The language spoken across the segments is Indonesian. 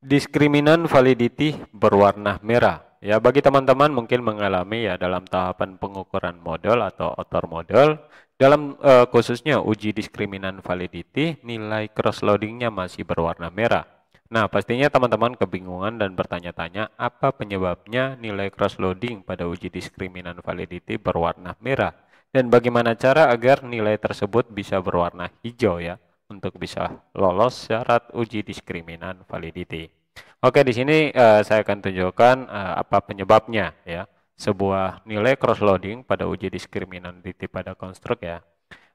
diskriminan validity berwarna merah. Ya, bagi teman-teman mungkin mengalami ya dalam tahapan pengukuran model atau author model, dalam e, khususnya uji diskriminan validity, nilai cross loadingnya masih berwarna merah. Nah, pastinya teman-teman kebingungan dan bertanya-tanya apa penyebabnya nilai cross loading pada uji diskriminan validity berwarna merah dan bagaimana cara agar nilai tersebut bisa berwarna hijau ya untuk bisa lolos syarat uji diskriminan validity. Oke, di sini uh, saya akan tunjukkan uh, apa penyebabnya ya. Sebuah nilai cross loading pada uji diskriminan validity pada konstruk ya.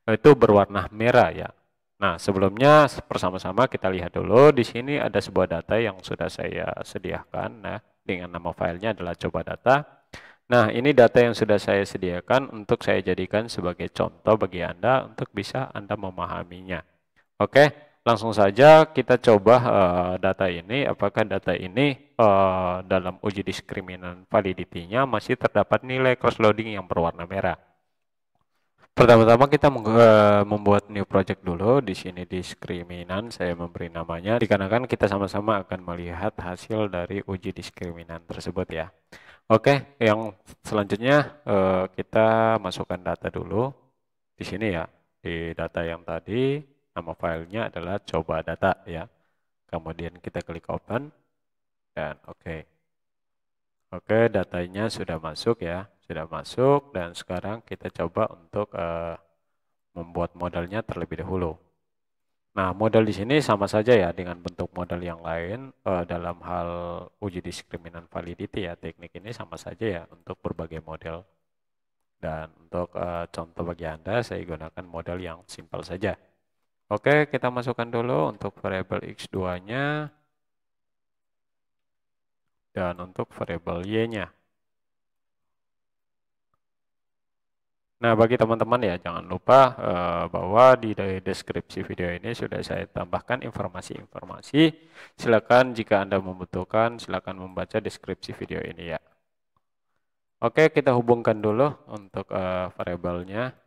Itu berwarna merah ya. Nah, sebelumnya bersama-sama kita lihat dulu di sini ada sebuah data yang sudah saya sediakan nah dengan nama filenya adalah coba data. Nah, ini data yang sudah saya sediakan untuk saya jadikan sebagai contoh bagi Anda untuk bisa Anda memahaminya. Oke, langsung saja kita coba uh, data ini. Apakah data ini uh, dalam uji diskriminan validitinya masih terdapat nilai cross loading yang berwarna merah? Pertama-tama kita eh, membuat new project dulu. Di sini diskriminan saya memberi namanya dikarenakan kita sama-sama akan melihat hasil dari uji diskriminan tersebut ya. Oke, yang selanjutnya kita masukkan data dulu di sini ya di data yang tadi Nama filenya adalah coba data ya. Kemudian kita klik open dan oke. Okay. Oke, okay, datanya sudah masuk ya, sudah masuk dan sekarang kita coba untuk uh, membuat modalnya terlebih dahulu. Nah, modal di sini sama saja ya dengan bentuk modal yang lain uh, dalam hal uji diskriminan validity ya. Teknik ini sama saja ya untuk berbagai model. Dan untuk uh, contoh bagi Anda saya gunakan model yang simpel saja. Oke, kita masukkan dulu untuk variabel X2-nya dan untuk variabel Y-nya. Nah, bagi teman-teman ya, jangan lupa uh, bahwa di deskripsi video ini sudah saya tambahkan informasi-informasi. Silakan jika Anda membutuhkan, silakan membaca deskripsi video ini ya. Oke, kita hubungkan dulu untuk uh, variabelnya.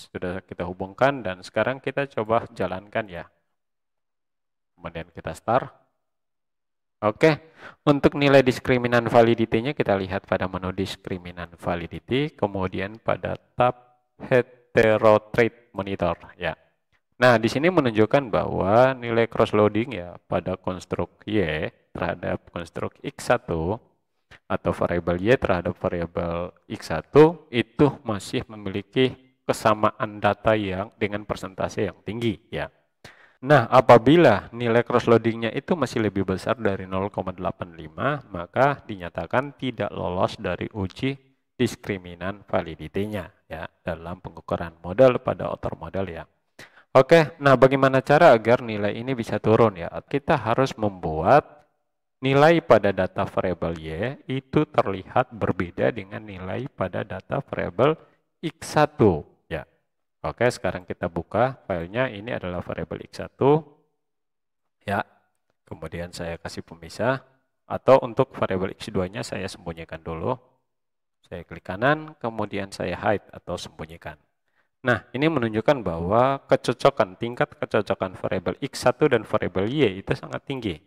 Sudah kita hubungkan dan sekarang kita coba jalankan ya. Kemudian kita start. Oke, untuk nilai diskriminan validity-nya kita lihat pada menu diskriminan validity, kemudian pada tab heterotrait monitor ya. Nah, di sini menunjukkan bahwa nilai cross loading ya pada konstruk Y terhadap konstruk X1 atau variabel Y terhadap variabel X1 itu masih memiliki kesamaan data yang dengan persentase yang tinggi ya. Nah, apabila nilai cross loadingnya itu masih lebih besar dari 0,85, maka dinyatakan tidak lolos dari uji diskriminan validitinya ya dalam pengukuran modal pada outer model ya. Oke, nah bagaimana cara agar nilai ini bisa turun ya? Kita harus membuat nilai pada data variabel Y itu terlihat berbeda dengan nilai pada data variabel X1 Oke, sekarang kita buka filenya. Ini adalah variable x1. Ya, kemudian saya kasih pemisah. Atau untuk variable x2-nya saya sembunyikan dulu. Saya klik kanan, kemudian saya hide atau sembunyikan. Nah, ini menunjukkan bahwa kecocokan, tingkat kecocokan variable X1 dan variable Y itu sangat tinggi.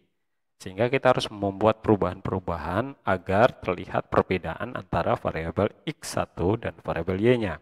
Sehingga kita harus membuat perubahan-perubahan agar terlihat perbedaan antara variable X1 dan variable Y-nya.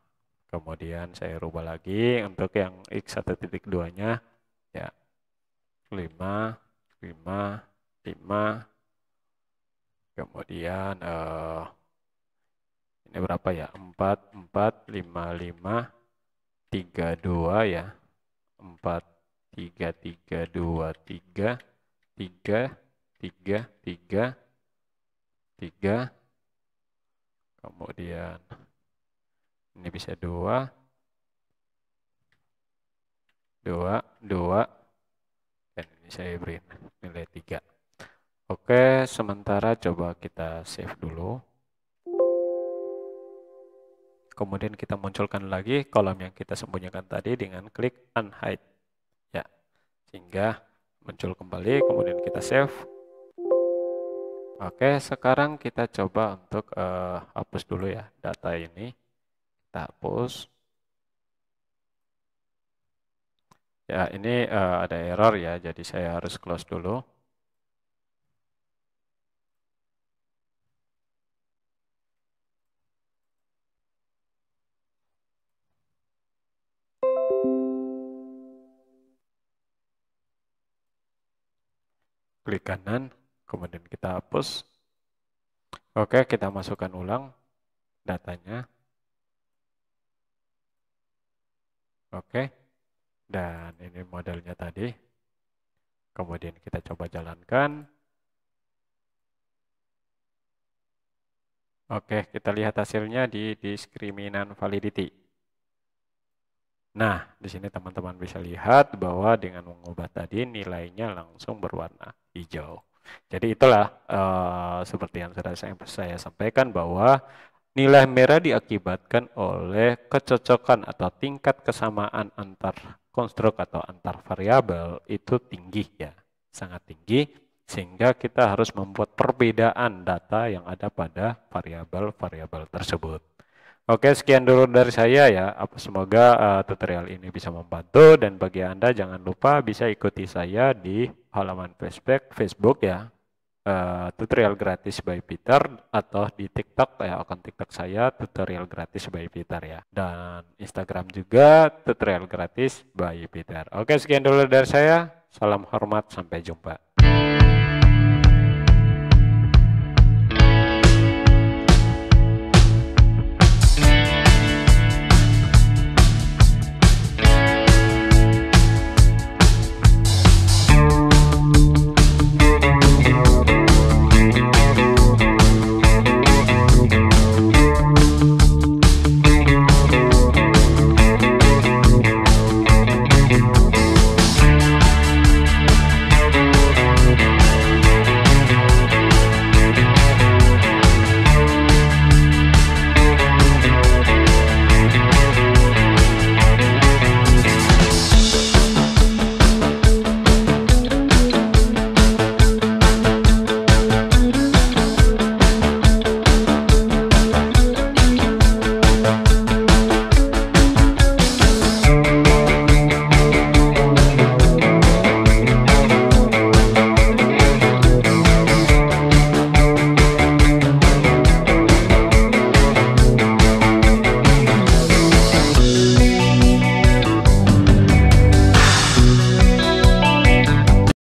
kemudian saya rubah lagi untuk yang x 1.2 nya ya 5 5 5 kemudian eh, ini berapa ya 4 4 5 5 3 2 ya 4 3 3 2 3 3 3 3 3 kemudian ini bisa dua, dua, dua, dan ini saya beri nilai tiga. Oke, sementara coba kita save dulu. Kemudian kita munculkan lagi kolom yang kita sembunyikan tadi dengan klik unhide. Ya, sehingga muncul kembali, kemudian kita save. Oke, sekarang kita coba untuk uh, hapus dulu ya data ini. Tapos ya ini uh, ada error ya, jadi saya harus close dulu. klik kanan, kemudian kita hapus. Oke, kita masukkan ulang datanya. Oke. Dan ini modelnya tadi. Kemudian kita coba jalankan. Oke, kita lihat hasilnya di diskriminan validity. Nah, di sini teman-teman bisa lihat bahwa dengan mengubah tadi nilainya langsung berwarna hijau. Jadi itulah uh, seperti yang sudah saya sampaikan bahwa Nilai merah diakibatkan oleh kecocokan atau tingkat kesamaan antar konstruk atau antar variabel itu tinggi ya, sangat tinggi sehingga kita harus membuat perbedaan data yang ada pada variabel-variabel tersebut. Oke, sekian dulu dari saya ya. Apa semoga uh, tutorial ini bisa membantu dan bagi Anda jangan lupa bisa ikuti saya di halaman Facebook Facebook ya uh, tutorial gratis by Peter atau di TikTok ya akun TikTok saya tutorial gratis by Peter ya dan Instagram juga tutorial gratis by Peter. Oke sekian dulu dari saya. Salam hormat sampai jumpa.